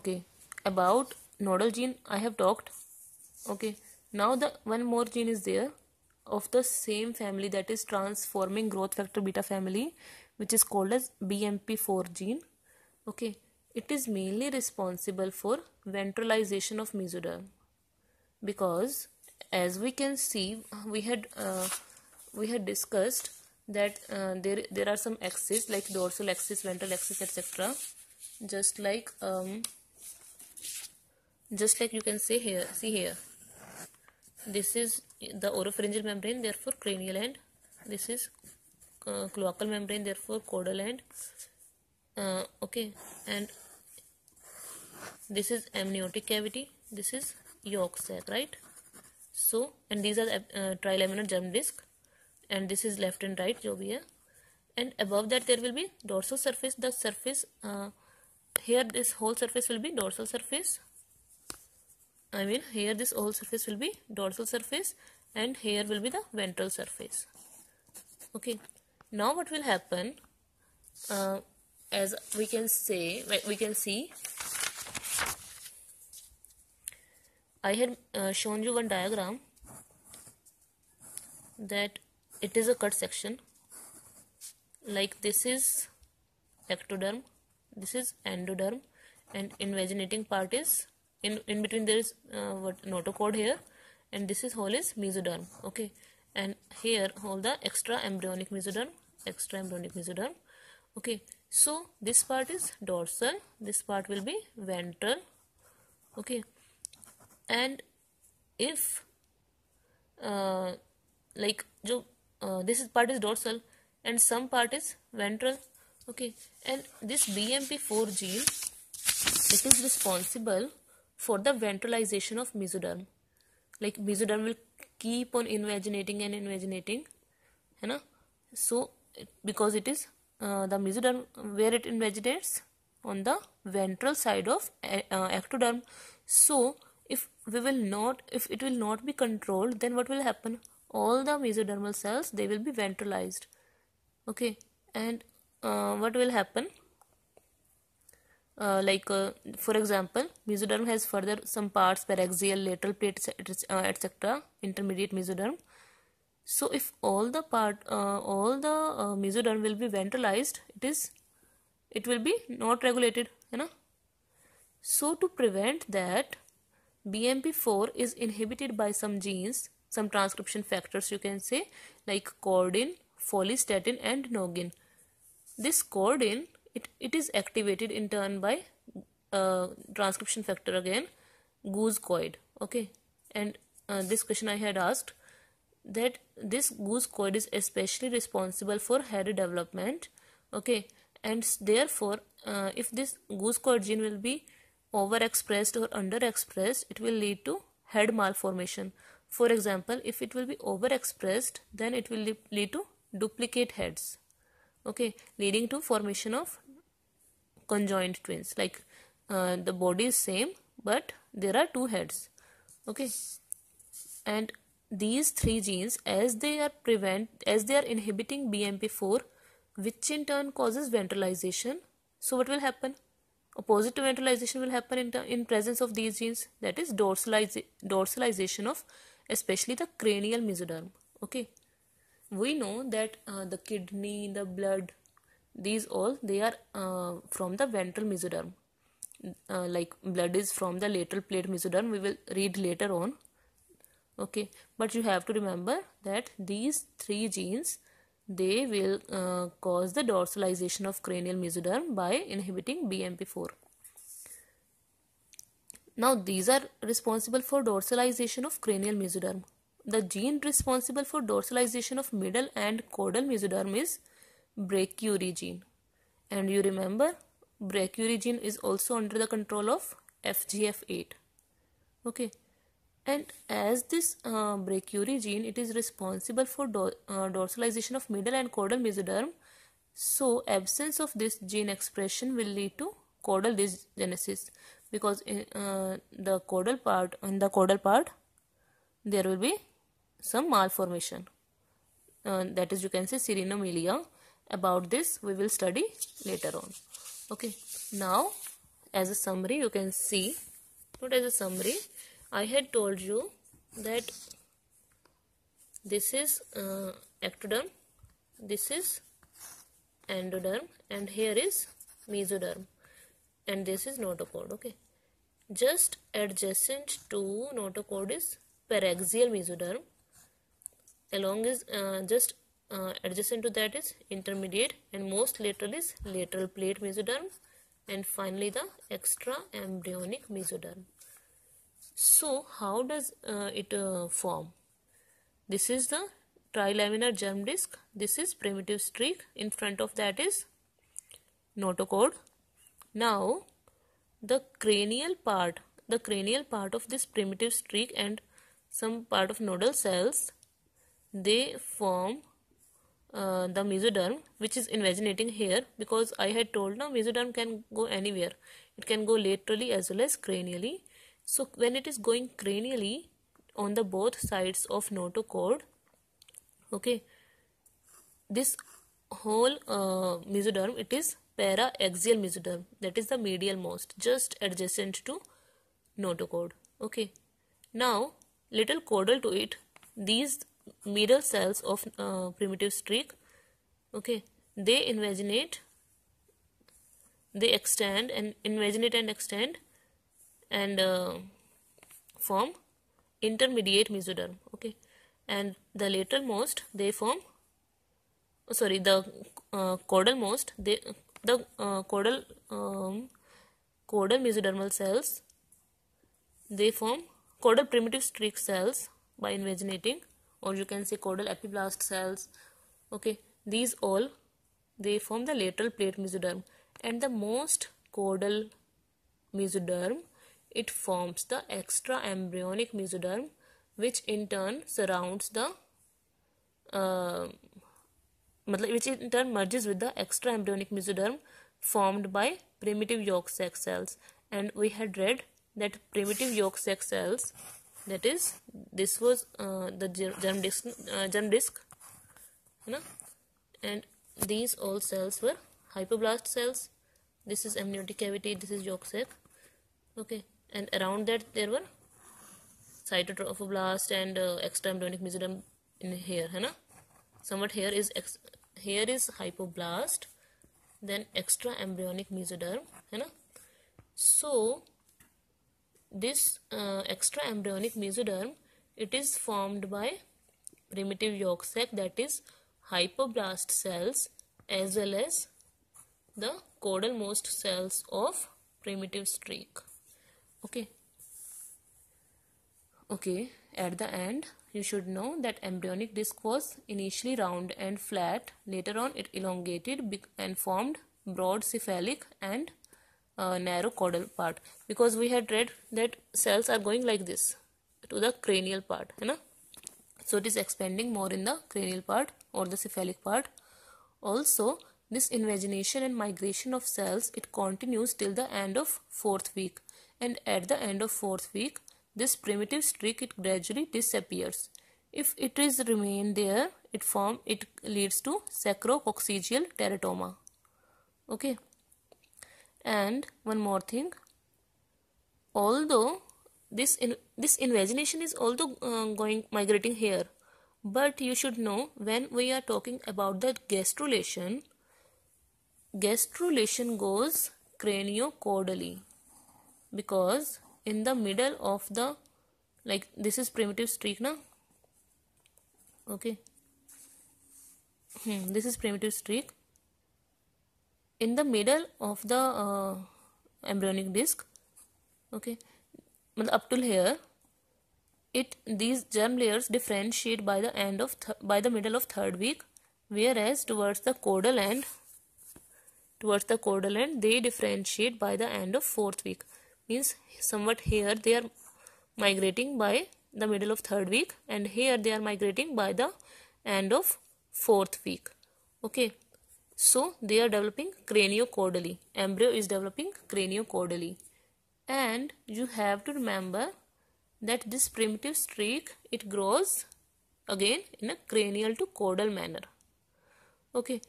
okay about nodal gene i have talked okay now the one more gene is there of the same family that is transforming growth factor beta family which is called as bmp4 gene okay it is mainly responsible for ventralization of mesoderm because as we can see we had uh, we had discussed that uh, there there are some axes like dorsal axis ventral axis etc just like um, just like you can see here see here this is the oropharyngeal membrane therefore cranial end. this is uh, cloacal membrane therefore caudal end. uh, okay and this is amniotic cavity this is yolk sac right so and these are uh, trilaminar germ disc and this is left and right jo and above that there will be dorsal surface the surface uh, here this whole surface will be dorsal surface I mean here this whole surface will be dorsal surface and here will be the ventral surface. Okay. Now what will happen uh, as we can say we can see I had uh, shown you one diagram that it is a cut section like this is ectoderm this is endoderm and invaginating part is in in between there is uh, what notochord here and this is whole is mesoderm okay and here all the extra embryonic mesoderm extra embryonic mesoderm okay so this part is dorsal this part will be ventral okay and if uh, like jo, uh, this is part is dorsal and some part is ventral okay and this bmp4 gene it is responsible for the ventralization of mesoderm like mesoderm will keep on invaginating and invaginating you know so because it is uh, the mesoderm where it invaginates on the ventral side of uh, uh ectoderm so if we will not if it will not be controlled then what will happen all the mesodermal cells they will be ventralized okay and uh, what will happen uh, like uh, for example mesoderm has further some parts paraxial lateral plate, etc intermediate mesoderm so if all the part uh, all the uh, mesoderm will be ventralized it is it will be not regulated you know so to prevent that bmp4 is inhibited by some genes some transcription factors you can say like cordin, follistatin and noggin. This cordin it, it is activated in turn by uh, transcription factor again goose coid okay and uh, this question I had asked that this goose coid is especially responsible for hair development okay and therefore uh, if this goose coid gene will be overexpressed or underexpressed it will lead to head malformation for example if it will be overexpressed then it will lead to duplicate heads okay leading to formation of conjoined twins like uh, the body is same but there are two heads okay and these three genes as they are prevent as they are inhibiting bmp4 which in turn causes ventralization so what will happen opposite to ventralization will happen in, in presence of these genes that is dorsaliza dorsalization of especially the cranial mesoderm okay we know that uh, the kidney the blood these all they are uh, from the ventral mesoderm uh, like blood is from the lateral plate mesoderm we will read later on okay but you have to remember that these three genes they will uh, cause the dorsalization of cranial mesoderm by inhibiting bmp4 now these are responsible for dorsalization of cranial mesoderm the gene responsible for dorsalization of middle and caudal mesoderm is Brachyury gene. And you remember, Brachyury gene is also under the control of FGF8. Okay. And as this uh, Brachyury gene, it is responsible for do uh, dorsalization of middle and caudal mesoderm. So, absence of this gene expression will lead to caudal dysgenesis because in, uh, the caudal part in the caudal part there will be some malformation uh, that is you can say sirenomelia about this we will study later on okay now as a summary you can see not as a summary I had told you that this is uh, ectoderm this is endoderm and here is mesoderm and this is notochord okay just adjacent to notochord is paraxial mesoderm along is uh, just uh, adjacent to that is intermediate and most lateral is lateral plate mesoderm and finally the extra embryonic mesoderm so how does uh, it uh, form this is the trilaminar germ disc this is primitive streak in front of that is notochord now the cranial part the cranial part of this primitive streak and some part of nodal cells they form uh, the mesoderm which is invaginating here because I had told now mesoderm can go anywhere it can go laterally as well as cranially so when it is going cranially on the both sides of notochord okay this whole uh, mesoderm it is paraaxial mesoderm that is the medial most just adjacent to notochord okay now little caudal to it these Middle cells of uh, primitive streak okay they invaginate they extend and invaginate and extend and uh, form intermediate mesoderm okay and the latermost they form oh, sorry the uh, caudal most they the uh, caudal um, caudal mesodermal cells they form caudal primitive streak cells by invaginating or you can say caudal epiblast cells okay these all they form the lateral plate mesoderm and the most caudal mesoderm it forms the extra embryonic mesoderm which in turn surrounds the uh, which in turn merges with the extra embryonic mesoderm formed by primitive yolk sac cells and we had read that primitive yolk sac cells that is this was uh, the germ disk uh, germ disk you know and these all cells were hypoblast cells this is amniotic cavity this is yolk sac okay and around that there were cytotrophoblast and uh, extraembryonic mesoderm in here you know somewhat here is ex here is hypoblast then extraembryonic mesoderm you know so this uh, extra embryonic mesoderm it is formed by primitive yolk sac that is hypoblast cells as well as the caudalmost cells of primitive streak okay okay at the end you should know that embryonic disc was initially round and flat later on it elongated and formed broad cephalic and uh, narrow caudal part because we had read that cells are going like this to the cranial part you know? so it is expanding more in the cranial part or the cephalic part also this invagination and migration of cells it continues till the end of fourth week and at the end of fourth week this primitive streak it gradually disappears if it is remain there it form it leads to sacrococcygeal teratoma okay and one more thing although this in, this invagination is also uh, going migrating here but you should know when we are talking about the gastrulation gastrulation goes craniocaudally because in the middle of the like this is primitive streak now okay hmm, this is primitive streak in the middle of the uh, embryonic disc okay up till here it these germ layers differentiate by the end of th by the middle of third week whereas towards the caudal end towards the caudal end they differentiate by the end of fourth week means somewhat here they are migrating by the middle of third week and here they are migrating by the end of fourth week okay so they are developing craniocaudally. Embryo is developing craniocaudally. And you have to remember that this primitive streak, it grows again in a cranial to caudal manner. Okay.